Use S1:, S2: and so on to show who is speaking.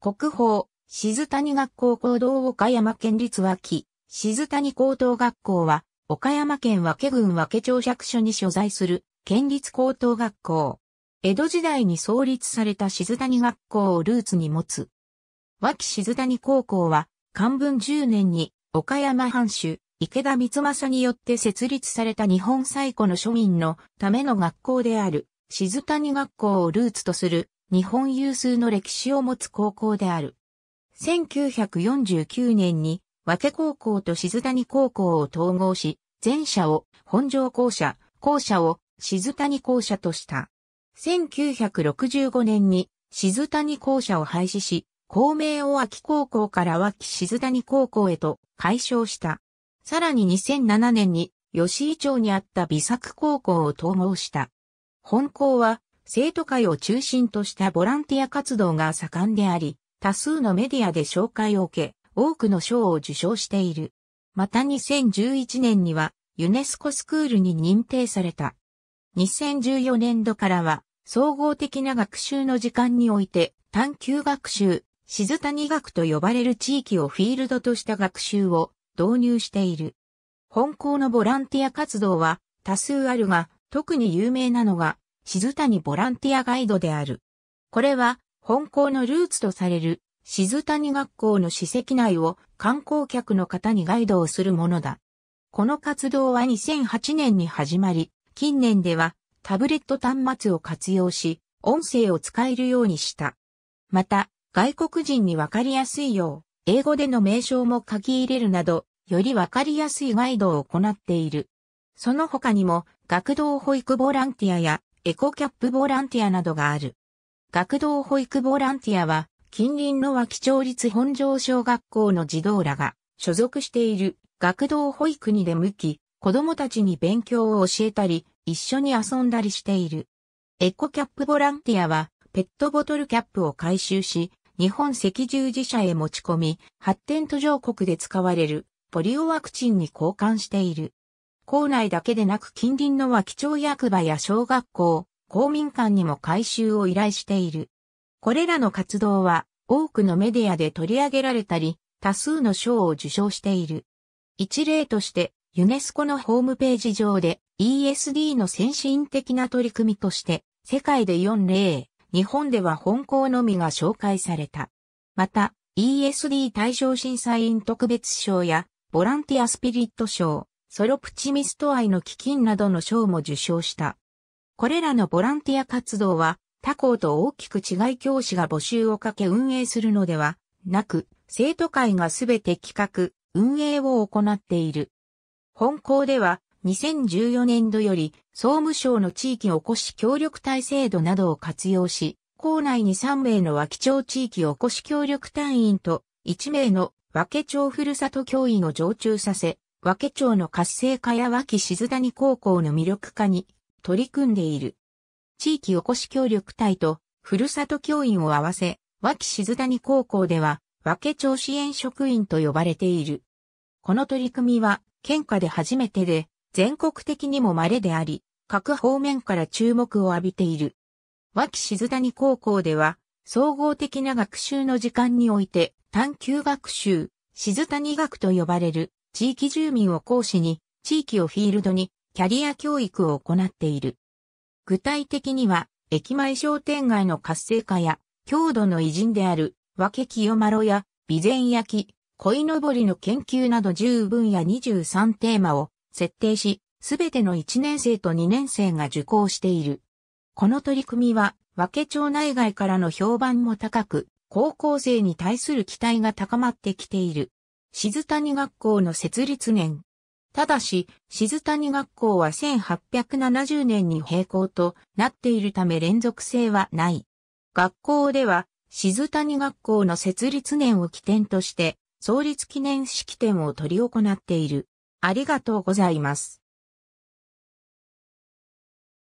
S1: 国宝、静谷学校高堂。岡山県立和木、静谷高等学校は、岡山県和気郡和町役所に所在する県立高等学校。江戸時代に創立された静谷学校をルーツに持つ。和木静谷高校は、漢文10年に岡山藩主、池田光政によって設立された日本最古の庶民のための学校である、静谷学校をルーツとする日本有数の歴史を持つ高校である。1949年に、和気高校と静谷高校を統合し、前者を本庄校舎、校舎を静谷校舎とした。1965年に静谷校舎を廃止し、公明を秋高校から脇静谷高校へと解消した。さらに2007年に吉井町にあった美作高校を統合した。本校は生徒会を中心としたボランティア活動が盛んであり、多数のメディアで紹介を受け、多くの賞を受賞している。また2011年には、ユネスコスクールに認定された。2014年度からは、総合的な学習の時間において、探究学習、静谷学と呼ばれる地域をフィールドとした学習を導入している。本校のボランティア活動は多数あるが、特に有名なのが、静谷ボランティアガイドである。これは、本校のルーツとされる、静谷学校の史跡内を観光客の方にガイドをするものだ。この活動は2008年に始まり、近年ではタブレット端末を活用し、音声を使えるようにした。また、外国人にわかりやすいよう、英語での名称も書き入れるなど、よりわかりやすいガイドを行っている。その他にも、学童保育ボランティアやエコキャップボランティアなどがある。学童保育ボランティアは、近隣の脇町立本庄小学校の児童らが所属している学童保育に出向き、子供たちに勉強を教えたり、一緒に遊んだりしている。エコキャップボランティアは、ペットボトルキャップを回収し、日本赤十字社へ持ち込み、発展途上国で使われるポリオワクチンに交換している。校内だけでなく近隣の脇町役場や小学校、公民館にも改修を依頼している。これらの活動は多くのメディアで取り上げられたり、多数の賞を受賞している。一例として、ユネスコのホームページ上で ESD の先進的な取り組みとして、世界で4例、日本では本校のみが紹介された。また、ESD 対象審査員特別賞や、ボランティアスピリット賞、ソロプチミスト愛の基金などの賞も受賞した。これらのボランティア活動は、他校と大きく違い教師が募集をかけ運営するのではなく、生徒会がすべて企画、運営を行っている。本校では、2014年度より、総務省の地域おこし協力隊制度などを活用し、校内に3名の脇町地域おこし協力隊員と、1名の和気町ふるさと教員を常駐させ、和気町の活性化や和気静谷高校の魅力化に取り組んでいる。地域おこし協力隊とふるさと教員を合わせ、和気静谷高校では和気町支援職員と呼ばれている。この取り組みは県下で初めてで全国的にも稀であり、各方面から注目を浴びている。和気静谷高校では総合的な学習の時間において探究学習、静谷学と呼ばれる地域住民を講師に、地域をフィールドに、キャリア教育を行っている。具体的には、駅前商店街の活性化や、郷土の偉人である、和気清ろや、備前焼、鯉のぼりの研究など10分野23テーマを設定し、すべての1年生と2年生が受講している。この取り組みは、和気町内外からの評判も高く、高校生に対する期待が高まってきている。静谷学校の設立年。ただし、静谷学校は1870年に閉校となっているため連続性はない。学校では、静谷学校の設立年を起点として、創立記念式典を取り行っている。ありがとうございます。